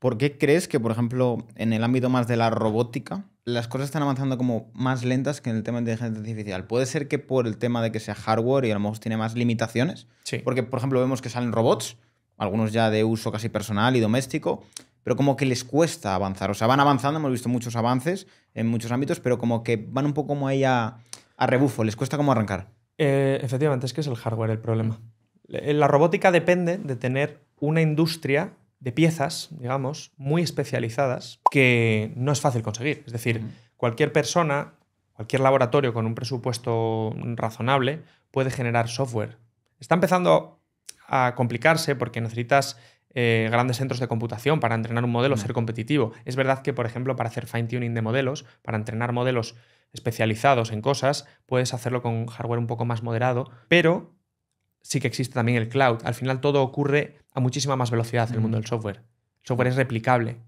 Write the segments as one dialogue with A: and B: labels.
A: ¿Por qué crees que, por ejemplo, en el ámbito más de la robótica, las cosas están avanzando como más lentas que en el tema de inteligencia artificial? ¿Puede ser que por el tema de que sea hardware y a lo mejor tiene más limitaciones? Sí. Porque, por ejemplo, vemos que salen robots, algunos ya de uso casi personal y doméstico, pero como que les cuesta avanzar. O sea, van avanzando, hemos visto muchos avances en muchos ámbitos, pero como que van un poco como ahí a, rebufo, les cuesta como arrancar.
B: Eh, efectivamente, es que es el hardware el problema. Eh, la robótica depende de tener una industria de piezas, digamos, muy especializadas que no es fácil conseguir. Es decir, cualquier persona, cualquier laboratorio con un presupuesto razonable puede generar software. Está empezando a complicarse porque necesitas eh, grandes centros de computación para entrenar un modelo, ser competitivo. Es verdad que, por ejemplo, para hacer fine-tuning de modelos, para entrenar modelos especializados en cosas, puedes hacerlo con hardware un poco más moderado, pero sí que existe también el cloud. Al final todo ocurre a muchísima más velocidad en el mundo del software. El software es replicable.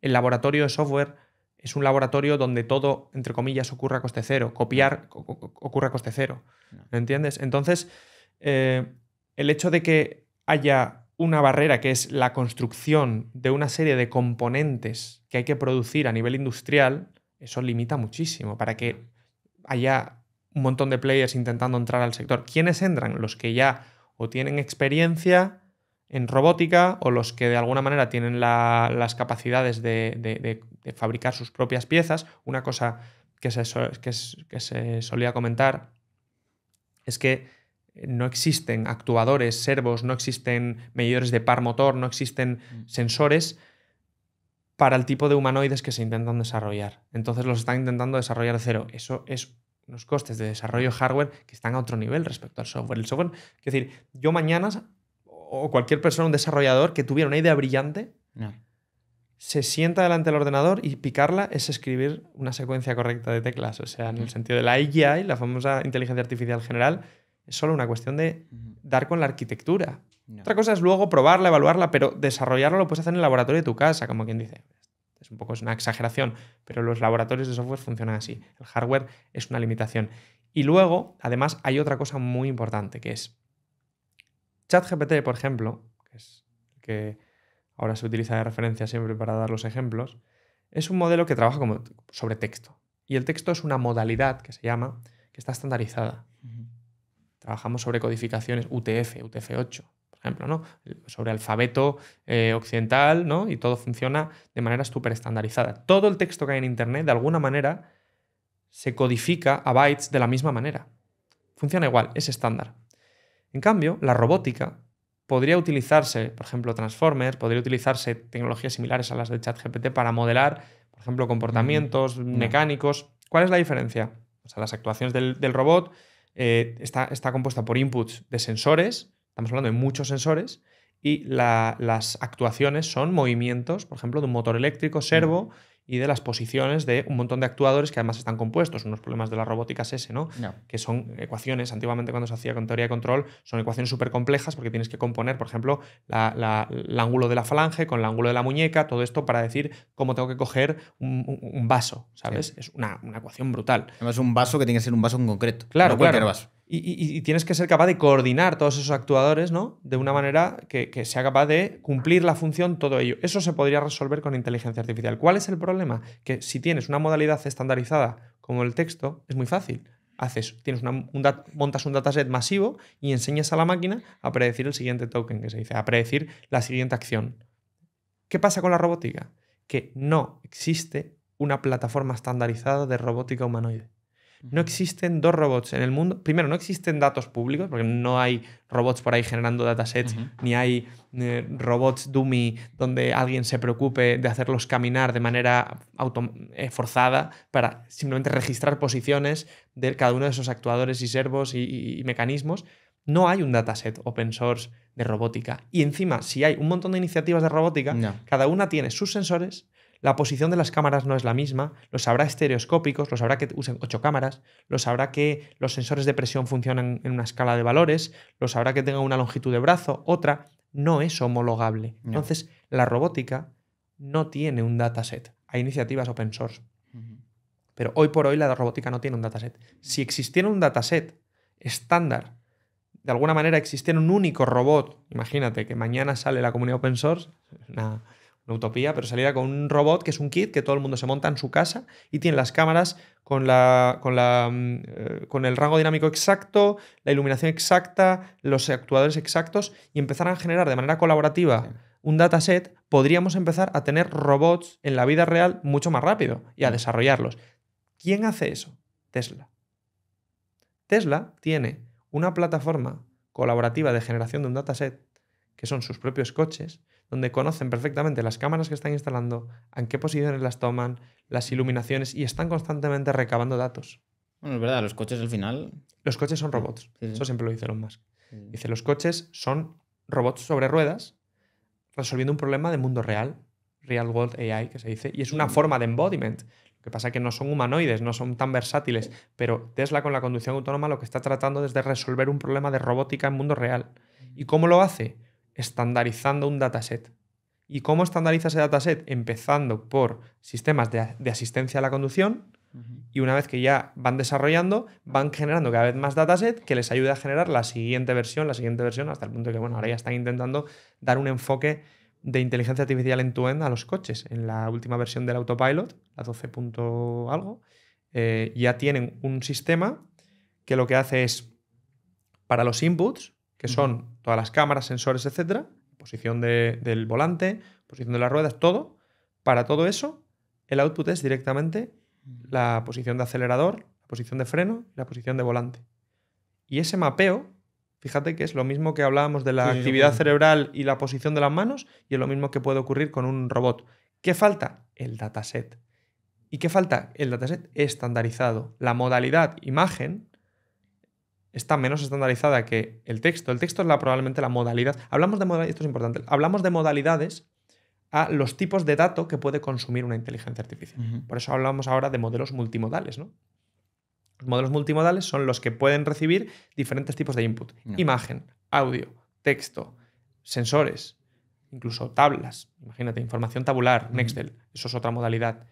B: El laboratorio de software es un laboratorio donde todo, entre comillas, ocurre a coste cero. Copiar ocurre a coste cero. ¿Me entiendes? Entonces, eh, el hecho de que haya una barrera que es la construcción de una serie de componentes que hay que producir a nivel industrial, eso limita muchísimo para que haya un montón de players intentando entrar al sector. ¿Quiénes entran? Los que ya o tienen experiencia en robótica o los que de alguna manera tienen las capacidades de, fabricar sus propias piezas. Una cosa que se, que se solía comentar es que no existen actuadores, servos, no existen medidores de par motor, no existen mm. sensores para el tipo de humanoides que se intentan desarrollar. Entonces los están intentando desarrollar de cero. Eso es los costes de desarrollo hardware que están a otro nivel respecto al software. El software, es decir, yo mañana o cualquier persona, un desarrollador que tuviera una idea brillante, se sienta delante del ordenador y picarla es escribir una secuencia correcta de teclas. O sea, en el sentido de la AGI, la famosa inteligencia artificial general, es solo una cuestión de dar con la arquitectura. Otra cosa es luego probarla, evaluarla, pero desarrollarlo lo puedes hacer en el laboratorio de tu casa, como quien dice. Es un poco es una exageración, pero los laboratorios de software funcionan así. El hardware es una limitación. Y luego, además, hay otra cosa muy importante que es ChatGPT, por ejemplo, que es que ahora se utiliza de referencia siempre para dar los ejemplos, es un modelo que trabaja como sobre texto. Y el texto es una modalidad que se llama, que está estandarizada. Trabajamos sobre codificaciones UTF, UTF-8, ejemplo, ¿no? sobre alfabeto eh, occidental, ¿no? y todo funciona de manera súper estandarizada. Todo el texto que hay en Internet, de alguna manera, se codifica a bytes de la misma manera. Funciona igual, es estándar. En cambio, la robótica podría utilizarse, por ejemplo, Transformers, podría utilizarse tecnologías similares a las de ChatGPT para modelar, por ejemplo, comportamientos mecánicos. ¿Cuál es la diferencia? O sea, las actuaciones del, robot eh, está, está compuesta por inputs de sensores Estamos hablando de muchos sensores y las actuaciones son movimientos, por ejemplo, de un motor eléctrico, mm. servo. y de las posiciones de un montón de actuadores que además están compuestos. Unos problemas de la robótica es ese, ¿no? Que son ecuaciones, antiguamente cuando se hacía con teoría de control, son ecuaciones súper complejas porque tienes que componer, por ejemplo, el ángulo de la falange con el ángulo de la muñeca, todo esto para decir cómo tengo que coger un, vaso, ¿sabes? Es una, ecuación brutal. Además, un vaso que tiene que ser un vaso en concreto. Claro, no claro. Vaso. Y, tienes que ser capaz de coordinar todos esos actuadores, ¿no? De una manera que, sea capaz de cumplir la función, todo ello. Eso se podría resolver con inteligencia artificial. ¿Cuál es el problema? Que si tienes una modalidad estandarizada como el texto, es muy fácil. Haces, tienes una, montas un dataset masivo y enseñas a la máquina a predecir el siguiente token que se dice, a predecir la siguiente acción. ¿Qué pasa con la robótica? Que no existe una plataforma estandarizada de robótica humanoide. No existen dos robots en el mundo. Primero, no existen datos públicos, porque no hay robots por ahí generando datasets, ni hay eh, robots dummy donde alguien se preocupe de hacerlos caminar de manera eh, forzada para simplemente registrar posiciones de cada uno de esos actuadores y servos y, mecanismos. No hay un dataset open source de robótica. Y encima, si hay un montón de iniciativas de robótica, cada una tiene sus sensores, la posición de las cámaras no es la misma, los habrá estereoscópicos, los habrá que usen ocho cámaras, los habrá que los sensores de presión funcionan en una escala de valores, los habrá que tengan una longitud de brazo, otra, no es homologable. Entonces, la robótica no tiene un dataset. Hay iniciativas open source. Pero hoy por hoy la robótica no tiene un dataset. Si existiera un dataset estándar, de alguna manera existiera un único robot, imagínate que mañana sale la comunidad open source, nada utopía, pero saliera con un robot que es un kit que todo el mundo se monta en su casa y tiene las cámaras con, la, con, la, mm, eh, con el rango dinámico exacto, la iluminación exacta, los actuadores exactos y empezar a generar de manera colaborativa un dataset, podríamos empezar a tener robots en la vida real mucho más rápido y a mm. desarrollarlos. ¿Quién hace eso? Tesla. Tesla tiene una plataforma colaborativa de generación de un dataset, que son sus propios coches, donde conocen perfectamente las cámaras que están instalando, en qué posiciones las toman, las iluminaciones y están constantemente recabando datos. Bueno, es verdad, los coches al final. Los coches son robots. Eso siempre lo dice Elon Musk. Dice: los coches son robots sobre ruedas resolviendo un problema de mundo real, real world AI, que se dice, y es una forma de embodiment. Lo que pasa es que no son humanoides, no son tan versátiles, pero Tesla con la conducción autónoma lo que está tratando es de resolver un problema de robótica en mundo real. ¿Y cómo lo hace? estandarizando un dataset. ¿Y cómo estandariza ese dataset? Empezando por sistemas de, asistencia a la conducción y una vez que ya van desarrollando, van generando cada vez más dataset que les ayuda a generar la siguiente versión, la siguiente versión, hasta el punto que, bueno, ahora ya están intentando dar un enfoque de inteligencia artificial en tu end a los coches. En la última versión del autopilot, la 12. algo, eh, ya tienen un sistema que lo que hace es, para los inputs, que son todas las cámaras, sensores, etcétera, posición del volante, posición de las ruedas, todo. Para todo eso, el output es directamente la posición de acelerador, la posición de freno y la posición de volante. Y ese mapeo, fíjate que es lo mismo que hablábamos de la actividad cerebral y la posición de las manos, y es lo mismo que puede ocurrir con un robot. ¿Qué falta? El dataset. ¿Y qué falta? El dataset estandarizado. La modalidad imagen está menos estandarizada que el texto. El texto es la, probablemente la modalidad. Hablamos de modalidades, esto es importante, hablamos de modalidades a los tipos de datos que puede consumir una inteligencia artificial. Por eso hablamos ahora de modelos multimodales, ¿no? Los modelos multimodales son los que pueden recibir diferentes tipos de input. Imagen, audio, texto, sensores, incluso tablas. Imagínate, información tabular, Nextel, eso es otra modalidad.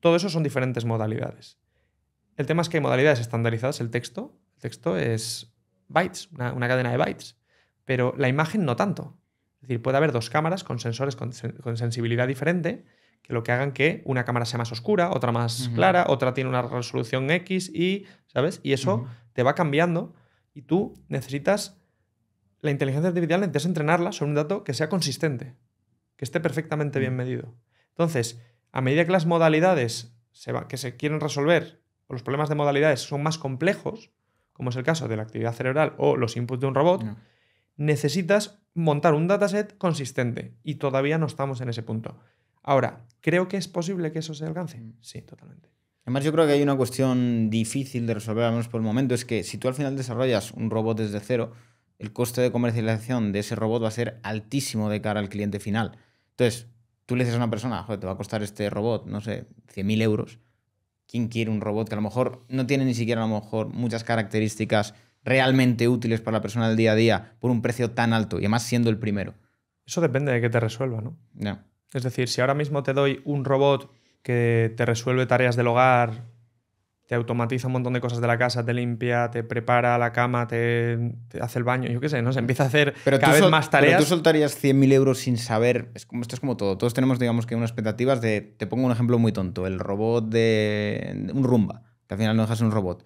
B: Todo eso son diferentes modalidades. El tema es que hay modalidades estandarizadas, el texto, el texto es bytes, una, cadena de bytes, pero la imagen no tanto. Es decir, puede haber dos cámaras con sensores con, sensibilidad diferente que lo que hagan que una cámara sea más oscura, otra más clara, otra tiene una resolución X y, ¿sabes? Y eso te va cambiando y tú necesitas, la inteligencia artificial necesitas entrenarla sobre un dato que sea consistente, que esté perfectamente bien medido. Entonces, a medida que las modalidades que se quieren resolver, o los problemas de modalidades son más complejos, como es el caso de la actividad cerebral o los inputs de un robot, necesitas montar un dataset consistente y todavía no estamos en ese punto. Ahora, ¿creo que es posible que eso se alcance? Mm. Sí, totalmente.
A: Además, yo creo que hay una cuestión difícil de resolver, al menos por el momento, es que si tú al final desarrollas un robot desde cero, el coste de comercialización de ese robot va a ser altísimo de cara al cliente final. Entonces, tú le dices a una persona, joder, te va a costar este robot, no sé, 100.000 euros, ¿Quién quiere un robot que a lo mejor no tiene ni siquiera a lo mejor muchas características realmente útiles para la persona del día a día por un precio tan alto y además siendo el primero?
B: Eso depende de que te resuelva, ¿no? No. Es decir, si ahora mismo te doy un robot que te resuelve tareas del hogar te automatiza un montón de cosas de la casa, te limpia, te prepara la cama, te, hace el baño, yo qué sé, ¿no? Se empieza a hacer cada vez más tareas. Pero tú
A: soltarías 100.000 euros sin saber. Es como, esto es como todo. Todos tenemos, digamos, que unas expectativas de. Te pongo un ejemplo muy tonto: el robot de. Un rumba, que al final no dejas un robot.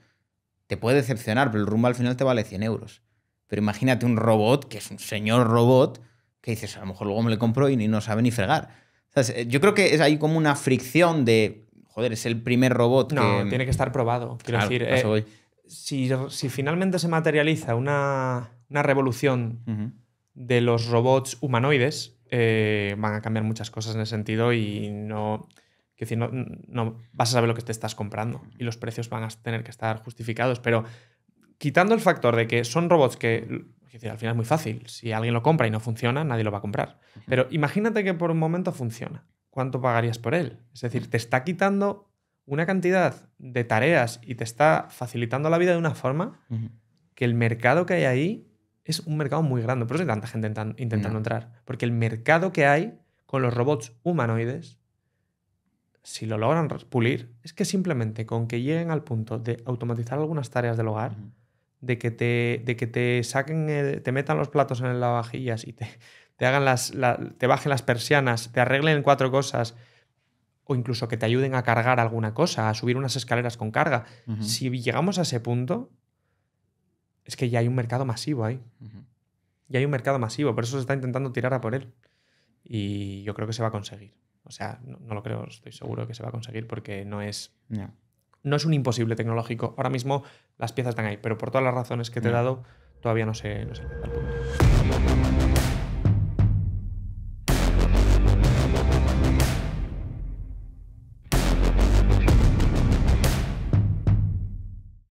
A: Te puede decepcionar, pero el rumba al final te vale 100 euros. Pero imagínate un robot, que es un señor robot, que dices, a lo mejor luego me lo compro y ni no sabe ni fregar. Eh, yo
B: creo que es ahí como una
A: fricción de joder, es el primer robot no, que... tiene que estar probado. Quiero decir, eh,
B: si, finalmente se materializa una, revolución de los robots humanoides, eh, van a cambiar muchas cosas en ese sentido y no, no, no vas a saber lo que te estás comprando y los precios van a tener que estar justificados, pero quitando el factor de que son robots que al final es muy fácil. Si alguien lo compra y no funciona, nadie lo va a comprar. Pero imagínate que por un momento funciona cuánto pagarías por él. Es decir, te está quitando una cantidad de tareas y te está facilitando la vida de una forma que el mercado que hay ahí es un mercado muy grande. Por eso hay tanta gente intentando entrar. Porque el mercado que hay con los robots humanoides, si lo logran pulir, es que simplemente con que lleguen al punto de automatizar algunas tareas del hogar, de que te, de que te saquen, eh, te metan los platos en el lavavajillas y te, hagan las, te bajen las persianas, te arreglen cuatro cosas o incluso que te ayuden a cargar alguna cosa, a subir unas escaleras con carga. Si llegamos a ese punto, es que ya hay un mercado masivo ahí. Ya hay un mercado masivo, por eso se está intentando tirar a por él. Y yo creo que se va a conseguir. O sea, no, lo creo, estoy seguro que se va a conseguir porque no es no es un imposible tecnológico. Ahora mismo las piezas están ahí, pero por todas las razones que te he dado, todavía no sé, no el punto.